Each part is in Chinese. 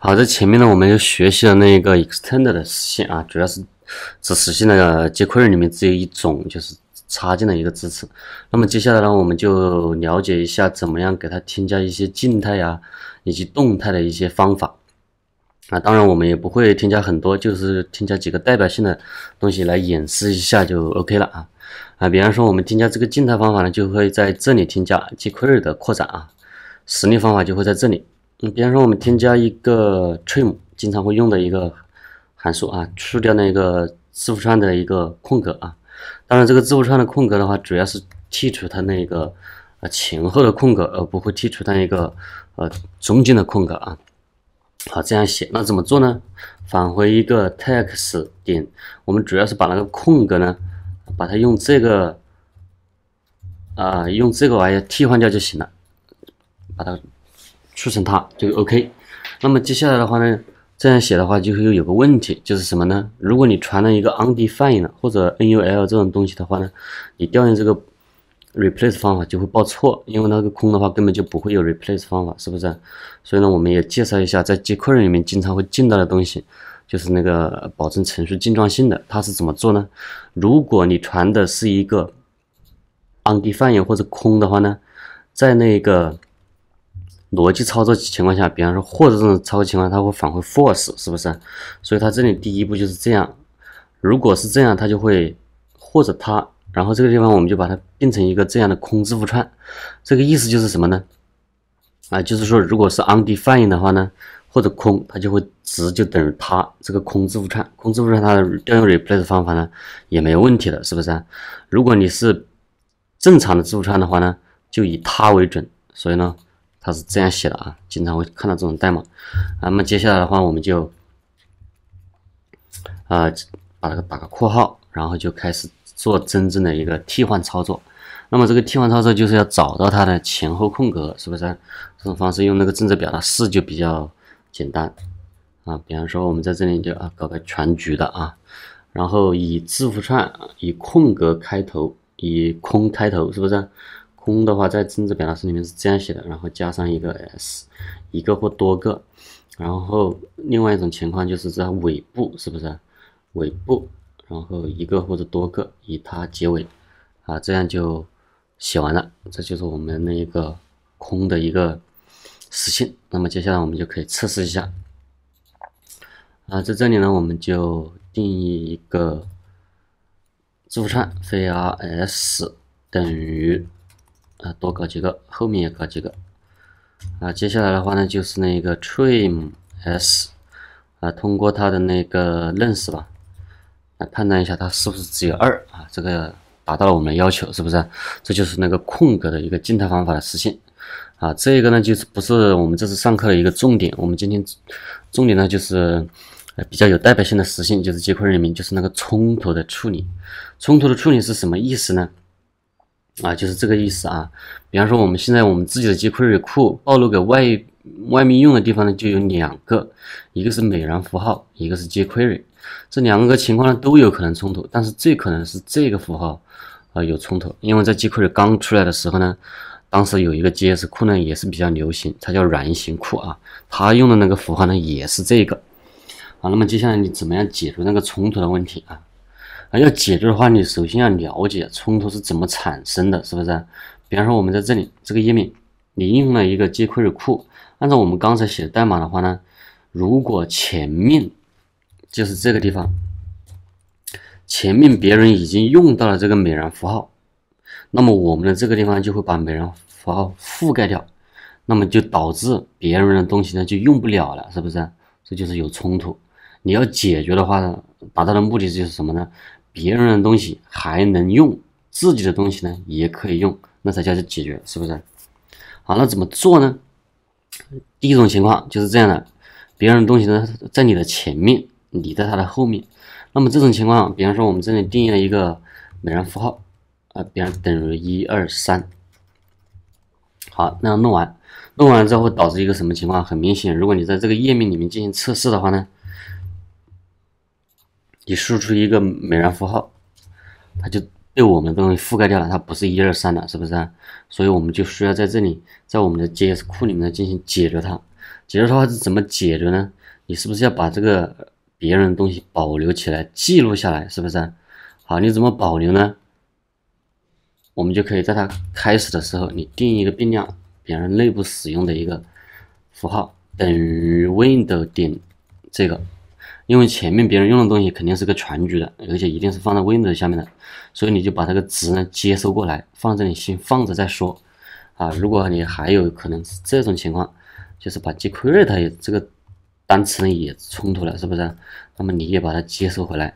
好，在前面呢，我们学习了那个 extend 的实现啊，主要是只实现了 jQuery 里面只有一种，就是插件的一个支持。那么接下来呢，我们就了解一下怎么样给它添加一些静态呀，以及动态的一些方法。啊，当然我们也不会添加很多，就是添加几个代表性的东西来演示一下就 OK 了啊。啊，比方说我们添加这个静态方法呢，就会在这里添加 jQuery 的扩展啊，实例方法就会在这里。嗯，比方说我们添加一个 trim，经常会用的一个函数啊，去掉那个字符串的一个空格啊。当然，这个字符串的空格的话，主要是剔除它那个呃前后的空格，而不会剔除它一个呃中间的空格啊。好，这样写，那怎么做呢？返回一个 text 点，我们主要是把那个空格呢，把它用这个啊，用这个玩意替换掉就行了，把它。去成它就 OK。那么接下来的话呢，这样写的话就会又有个问题，就是什么呢？如果你传了一个 undefined 或者 null 这种东西的话呢，你调用这个 replace 方法就会报错，因为那个空的话根本就不会有 replace 方法，是不是？所以呢，我们也介绍一下在接口人里面经常会见到的东西，就是那个保证程序健壮性的，它是怎么做呢？如果你传的是一个 undefined 或者空的话呢，在那个。逻辑操作情况下，比方说或者这种操作情况，它会返回 false，是不是？所以它这里第一步就是这样。如果是这样，它就会或者它，然后这个地方我们就把它变成一个这样的空字符串。这个意思就是什么呢？啊，就是说如果是 u n i n e d 的话呢，或者空，它就会值就等于它这个空字符串。空字符串它的调用 replace 方法呢，也没有问题的，是不是如果你是正常的字符串的话呢，就以它为准。所以呢？它是这样写的啊，经常会看到这种代码。那么接下来的话，我们就呃，把这个打个括号，然后就开始做真正的一个替换操作。那么这个替换操作就是要找到它的前后空格，是不是？这种方式用那个正则表达式就比较简单啊。比方说，我们在这里就啊，搞个全局的啊，然后以字符串以空格开头，以空开头，是不是？空的话，在正治表达式里面是这样写的，然后加上一个 s，一个或多个，然后另外一种情况就是在尾部，是不是？尾部，然后一个或者多个以它结尾，啊，这样就写完了。这就是我们那一个空的一个实现。那么接下来我们就可以测试一下。啊，在这里呢，我们就定义一个字符串 c r s 等于。啊，多搞几个，后面也搞几个。啊，接下来的话呢，就是那个 trim s 啊，通过它的那个认识吧，来判断一下它是不是只有二啊，这个达到了我们的要求，是不是？这就是那个空格的一个静态方法的实现。啊，这个呢，就是不是我们这次上课的一个重点，我们今天重点呢就是比较有代表性的实现，就是接口人民，就是那个冲突的处理。冲突的处理是什么意思呢？啊，就是这个意思啊。比方说，我们现在我们自己的 jQuery 库暴露给外外面用的地方呢，就有两个，一个是美元符号，一个是 jQuery，这两个情况呢都有可能冲突，但是最可能是这个符号啊有冲突，因为在 jQuery 刚出来的时候呢，当时有一个 JS 库呢也是比较流行，它叫软型库啊，它用的那个符号呢也是这个。好，那么接下来你怎么样解决那个冲突的问题啊？啊，要解决的话，你首先要了解冲突是怎么产生的，是不是？比方说，我们在这里这个页面，你应用了一个 jQuery 库，按照我们刚才写的代码的话呢，如果前面就是这个地方，前面别人已经用到了这个美元符号，那么我们的这个地方就会把美元符号覆盖掉，那么就导致别人的东西呢就用不了了，是不是？这就是有冲突。你要解决的话，呢，达到的目的就是什么呢？别人的东西还能用，自己的东西呢也可以用，那才叫做解决，是不是？好，那怎么做呢？第一种情况就是这样的，别人的东西呢在你的前面，你在他的后面。那么这种情况，比方说我们这里定义了一个美元符号啊，比方等于一二三。好，那样弄完，弄完之后导致一个什么情况？很明显，如果你在这个页面里面进行测试的话呢？你输出一个美元符号，它就被我们东西覆盖掉了，它不是一二三了，是不是？所以我们就需要在这里，在我们的 JS 库里面进行解决它。解决它是怎么解决呢？你是不是要把这个别人的东西保留起来，记录下来，是不是？好，你怎么保留呢？我们就可以在它开始的时候，你定一个变量，别人内部使用的一个符号等于 window 点这个。因为前面别人用的东西肯定是个全局的，而且一定是放在 Windows 下面的，所以你就把这个值呢接收过来，放这里先放着再说。啊，如果你还有可能是这种情况，就是把 Get 也这个单词呢也冲突了，是不是？那么你也把它接收回来。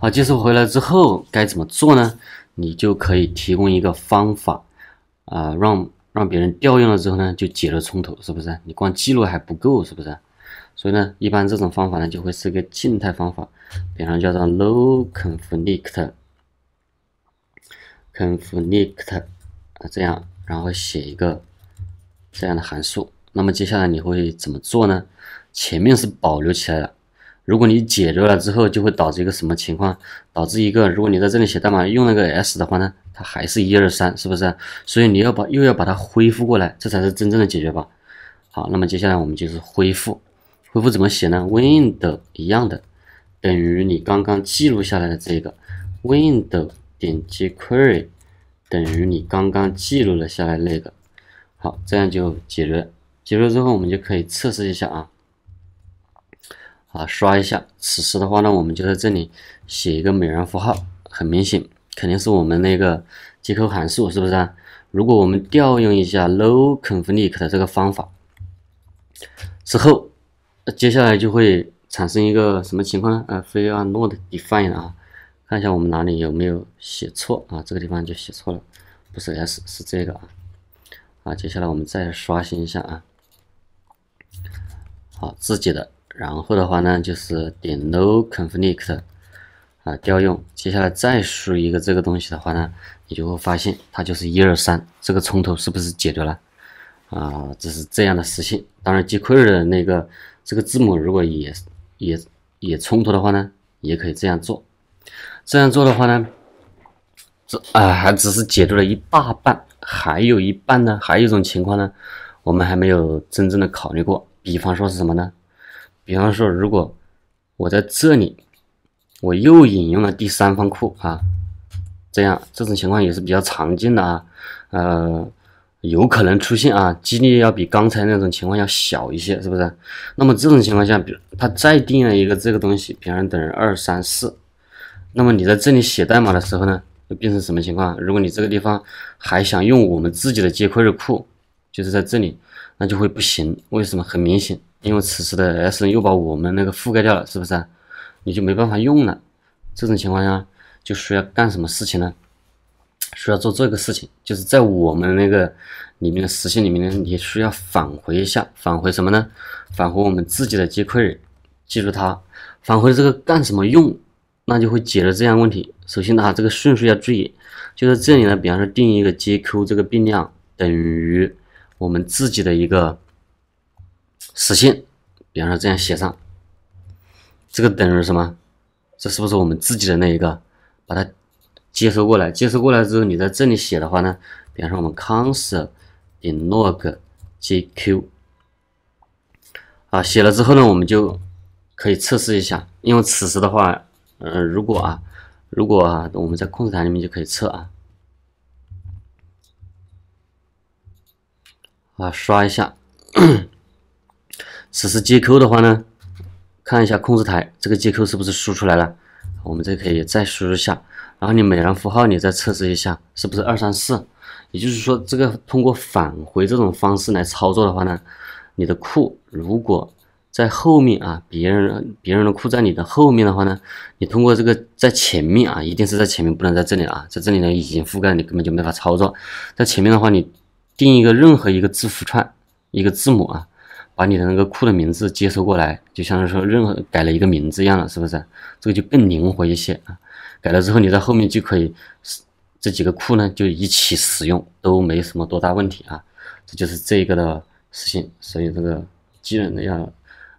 好，接收回来之后该怎么做呢？你就可以提供一个方法啊，让让别人调用了之后呢，就解了冲突，是不是？你光记录还不够，是不是？所以呢，一般这种方法呢就会是个静态方法，比方叫做 l o w k conflict conflict 啊这样，然后写一个这样的函数。那么接下来你会怎么做呢？前面是保留起来了，如果你解决了之后，就会导致一个什么情况？导致一个，如果你在这里写代码用那个 s 的话呢，它还是一二三，是不是？所以你要把又要把它恢复过来，这才是真正的解决吧。好，那么接下来我们就是恢复。恢复怎么写呢？window 一样的，等于你刚刚记录下来的这个 window 点击 query 等于你刚刚记录了下来那个。好，这样就解决。解决之后，我们就可以测试一下啊。好，刷一下。此时的话呢，我们就在这里写一个美元符号，很明显，肯定是我们那个接口函数是不是？啊？如果我们调用一下 l o c o n f l i c t 的这个方法之后。接下来就会产生一个什么情况呢？啊，非要 no define 啊，看一下我们哪里有没有写错啊，这个地方就写错了，不是 s 是这个啊。啊，接下来我们再刷新一下啊。好，自己的，然后的话呢，就是点 no conflict 啊，调用。接下来再输一个这个东西的话呢，你就会发现它就是一二三，这个冲突是不是解决了？啊，这是这样的实现。当然，JQuery 的那个这个字母如果也也也冲突的话呢，也可以这样做。这样做的话呢，这啊还只是解读了一大半，还有一半呢，还有一种情况呢，我们还没有真正的考虑过。比方说是什么呢？比方说，如果我在这里我又引用了第三方库啊，这样这种情况也是比较常见的啊，呃。有可能出现啊，几率要比刚才那种情况要小一些，是不是？那么这种情况下，比如他再定了一个这个东西，比方等于二三四，那么你在这里写代码的时候呢，会变成什么情况？如果你这个地方还想用我们自己的接口的库，就是在这里，那就会不行。为什么？很明显，因为此时的 S 又把我们那个覆盖掉了，是不是？你就没办法用了。这种情况下就需要干什么事情呢？需要做这个事情，就是在我们那个里面的实现里面呢，你需要返回一下，返回什么呢？返回我们自己的 e r 人，记住它。返回这个干什么用？那就会解决这样问题。首先呢，这个顺序要注意，就是这里呢，比方说定义一个 jq 这个变量等于我们自己的一个实现，比方说这样写上，这个等于什么？这是不是我们自己的那一个？把它。接收过来，接收过来之后，你在这里写的话呢，比方说我们 console. log. jq，啊，写了之后呢，我们就可以测试一下，因为此时的话，呃，如果啊，如果啊，我们在控制台里面就可以测啊，啊，刷一下，此时接口的话呢，看一下控制台这个接口是不是输出来了。我们这可以再输入一下，然后你每完符号你再测试一下是不是二三四，也就是说这个通过返回这种方式来操作的话呢，你的库如果在后面啊，别人别人的库在你的后面的话呢，你通过这个在前面啊，一定是在前面，不能在这里啊，在这里呢已经覆盖你根本就没法操作。在前面的话，你定一个任何一个字符串，一个字母啊。把你的那个库的名字接收过来，就相当于说任何改了一个名字一样了，是不是？这个就更灵活一些啊。改了之后，你在后面就可以使这几个库呢就一起使用，都没什么多大问题啊。这就是这个的实现，所以这个基本的要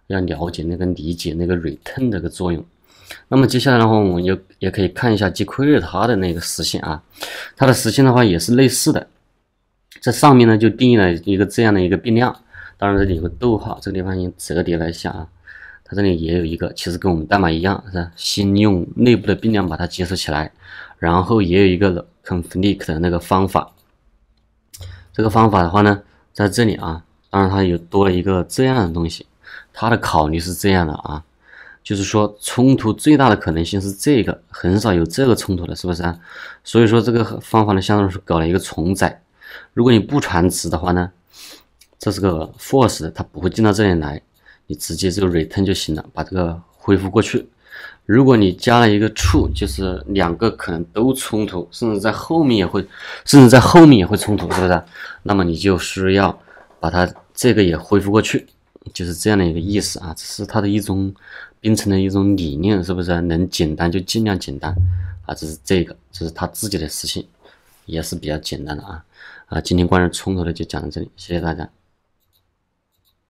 要了解那个理解那个 return 的个作用。那么接下来的话，我们又也可以看一下亏日它的那个实现啊。它的实现的话也是类似的，在上面呢就定义了一个这样的一个变量。当然，这里有个逗号，这个地方经折叠了一下啊。它这里也有一个，其实跟我们代码一样，是吧？先用内部的变量把它接收起来，然后也有一个 conflict 的那个方法。这个方法的话呢，在这里啊，当然它有多了一个这样的东西。它的考虑是这样的啊，就是说冲突最大的可能性是这个，很少有这个冲突的，是不是？啊？所以说这个方法呢，相当于是搞了一个重载。如果你不传值的话呢？这是个 force，它不会进到这里来，你直接这个 return 就行了，把这个恢复过去。如果你加了一个 true，就是两个可能都冲突，甚至在后面也会，甚至在后面也会冲突，是不是？那么你就需要把它这个也恢复过去，就是这样的一个意思啊。这是它的一种编程的一种理念，是不是？能简单就尽量简单啊。这是这个，这是他自己的事情，也是比较简单的啊。啊，今天关于冲突的就讲到这里，谢谢大家。